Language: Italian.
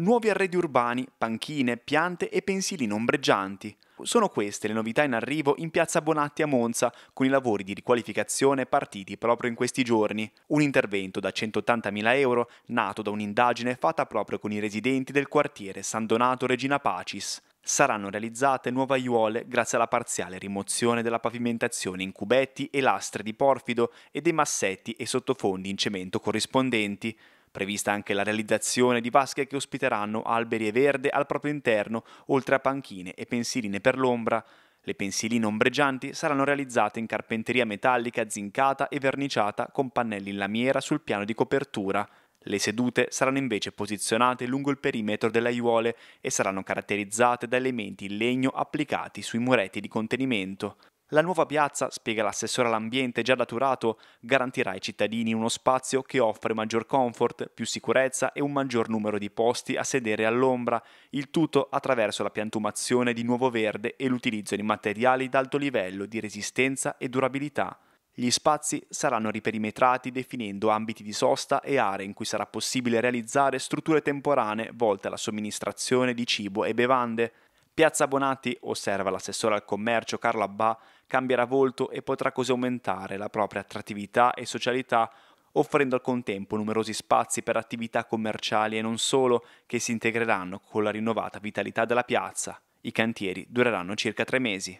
Nuovi arredi urbani, panchine, piante e pensilini ombreggianti. Sono queste le novità in arrivo in piazza Bonatti a Monza, con i lavori di riqualificazione partiti proprio in questi giorni. Un intervento da 180.000 euro, nato da un'indagine fatta proprio con i residenti del quartiere San Donato Regina Pacis. Saranno realizzate nuove aiuole grazie alla parziale rimozione della pavimentazione in cubetti e lastre di porfido e dei massetti e sottofondi in cemento corrispondenti. Prevista anche la realizzazione di vasche che ospiteranno alberi e verde al proprio interno, oltre a panchine e pensiline per l'ombra. Le pensiline ombreggianti saranno realizzate in carpenteria metallica zincata e verniciata con pannelli in lamiera sul piano di copertura. Le sedute saranno invece posizionate lungo il perimetro delle aiuole e saranno caratterizzate da elementi in legno applicati sui muretti di contenimento. La nuova piazza, spiega l'assessore all'ambiente già daturato, garantirà ai cittadini uno spazio che offre maggior comfort, più sicurezza e un maggior numero di posti a sedere all'ombra, il tutto attraverso la piantumazione di nuovo verde e l'utilizzo di materiali d'alto livello di resistenza e durabilità. Gli spazi saranno riperimetrati definendo ambiti di sosta e aree in cui sarà possibile realizzare strutture temporanee volte alla somministrazione di cibo e bevande, Piazza Bonatti, osserva l'assessore al commercio Carlo Abbà, cambierà volto e potrà così aumentare la propria attrattività e socialità offrendo al contempo numerosi spazi per attività commerciali e non solo, che si integreranno con la rinnovata vitalità della piazza. I cantieri dureranno circa tre mesi.